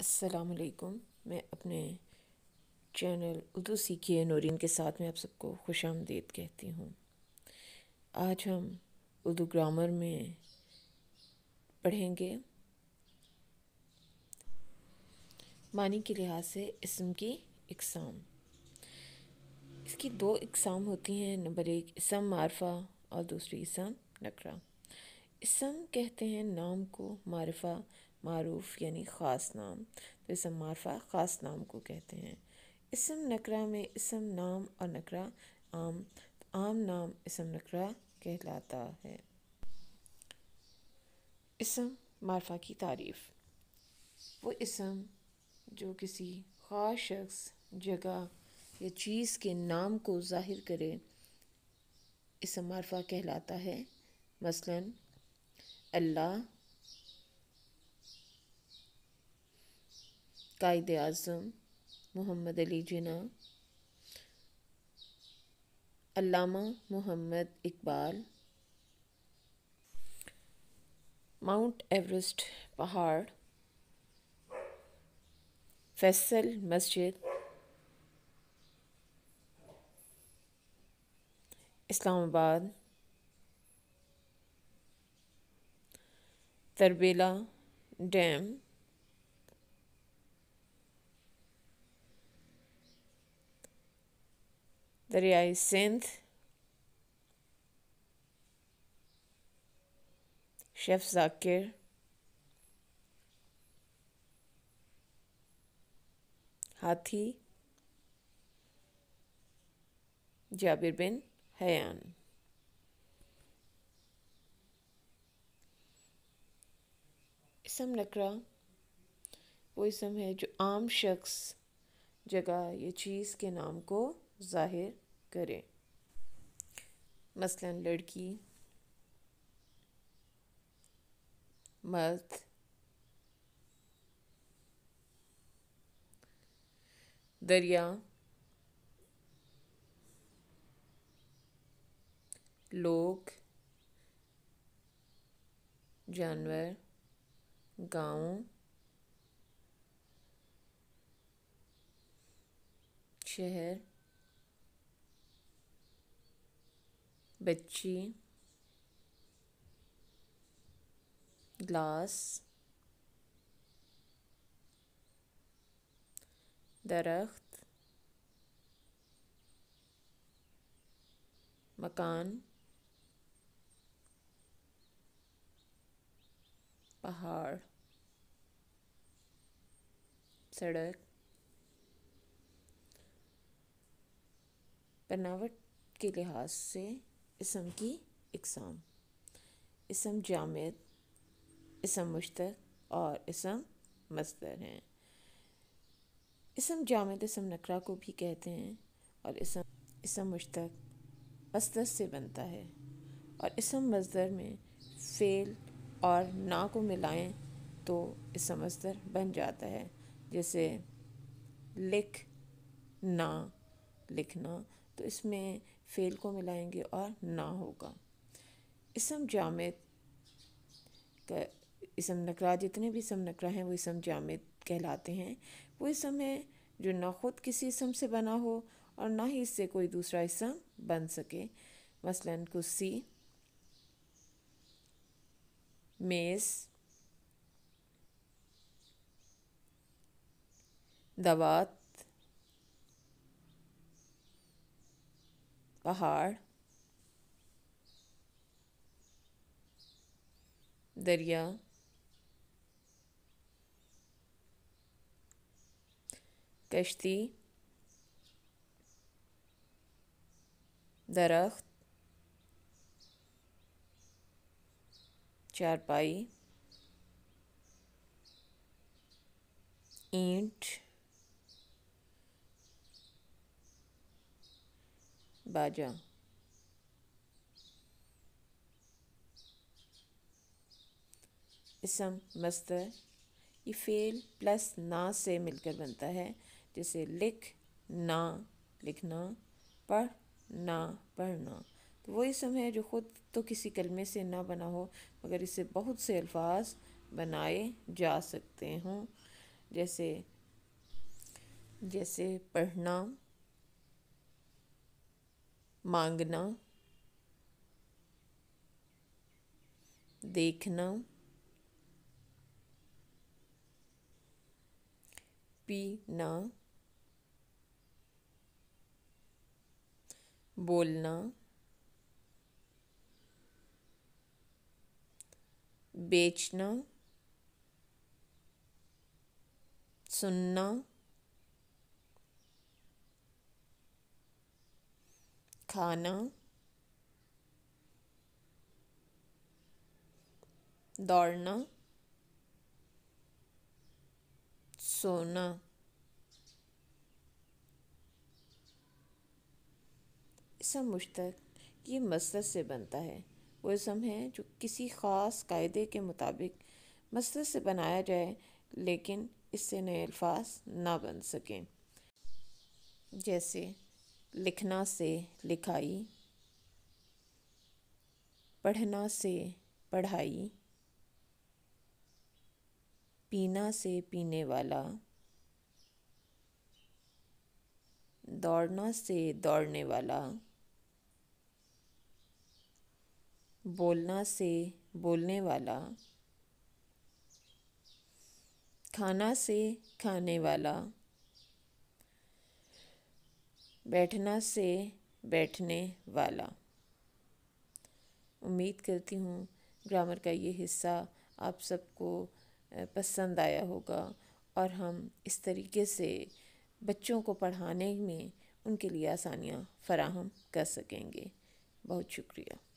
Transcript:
असलकुम मैं अपने चैनल उर्दू सीखिए नौरीन के साथ में आप सबको खुश आमदीद कहती हूँ आज हम उर्दू ग्रामर में पढ़ेंगे मानी के लिहाज से इसम की इकसाम इसकी दो इकसाम होती हैं नंबर एक इसम मारफा और दूसरी इसम नकरा इसम कहते हैं नाम को मारफा मारूफ यानी ख़ास नाम तो इसम मारफा ख़ास नाम को कहते हैं इसम नकरा में इसम नाम और नकरा आम आम नाम इसम नकरा कहलाता है इसम मारफा की तारीफ़ वो इसम जो किसी ख़ास शख्स जगह या चीज़ के नाम को ज़ाहिर करे इसम मारफा कहलाता है मसलन अल्लाह कायद अज़म मोहम्मद अली जना अलामा मोहम्मद इकबाल माउंट एवरेस्ट पहाड़ फैसल मस्जिद इस्लामाबाद तरबेला डैम दरियाए सिंध शेफ जाकिर हाथी जाबिर बिन हयान इसम नकरा वो इसम है जो आम शख्स जगह या चीज़ के नाम को ज़ाहिर करें मसलन लड़की मर्द दरिया लोग जानवर गांव शहर बच्ची ग्लास दरख्त मकान पहाड़ सड़क बनावट के लिहाज से इसम की इकसाम इसम जामद इसम मुश्तक और इसम मजदर हैं इसम जामद इसम नकरा को भी कहते हैं और इसम इसम मुश्तक मस्तर से बनता है और इसम मजदर में फेल और ना को मिलाएं तो इसम मजदर बन जाता है जैसे लिख ना लिखना तो इसमें फ़ेल को मिलाएंगे और ना होगा इसम जामद का इसम नकरा जितने भी इसम नकरा हैं वो इसम जामद कहलाते हैं वो इसम है जो ना ख़ुद किसी इसम से बना हो और ना ही इससे कोई दूसरा इसम बन सके मसलन कुर्सी मेज़ दवात पहाड़ दरिया कश्ती दरख्त चारपाई ईंट बाजा इसम मस्तर ये फेल प्लस ना से मिलकर बनता है जैसे लिख ना लिखना पढ़ ना पढ़ना तो वो इसम है जो ख़ुद तो किसी कलमे से ना बना हो मगर इसे बहुत से अल्फाज बनाए जा सकते हों जैसे जैसे पढ़ना मांगना देखना पीना बोलना बेचना सुनना खाना दौड़ना सोना इसम मुश्तक ये मसरत से बनता है वो इसम है जो किसी ख़ास कायदे के मुताबिक मसरत से बनाया जाए लेकिन इससे नए अल्फाज ना बन सकें जैसे लिखना से लिखाई पढ़ना से पढ़ाई पीना से पीने वाला दौड़ना से दौड़ने वाला बोलना से बोलने वाला खाना से खाने वाला बैठना से बैठने वाला उम्मीद करती हूँ ग्रामर का ये हिस्सा आप सबको पसंद आया होगा और हम इस तरीके से बच्चों को पढ़ाने में उनके लिए आसानियाँ फ़राहम कर सकेंगे बहुत शुक्रिया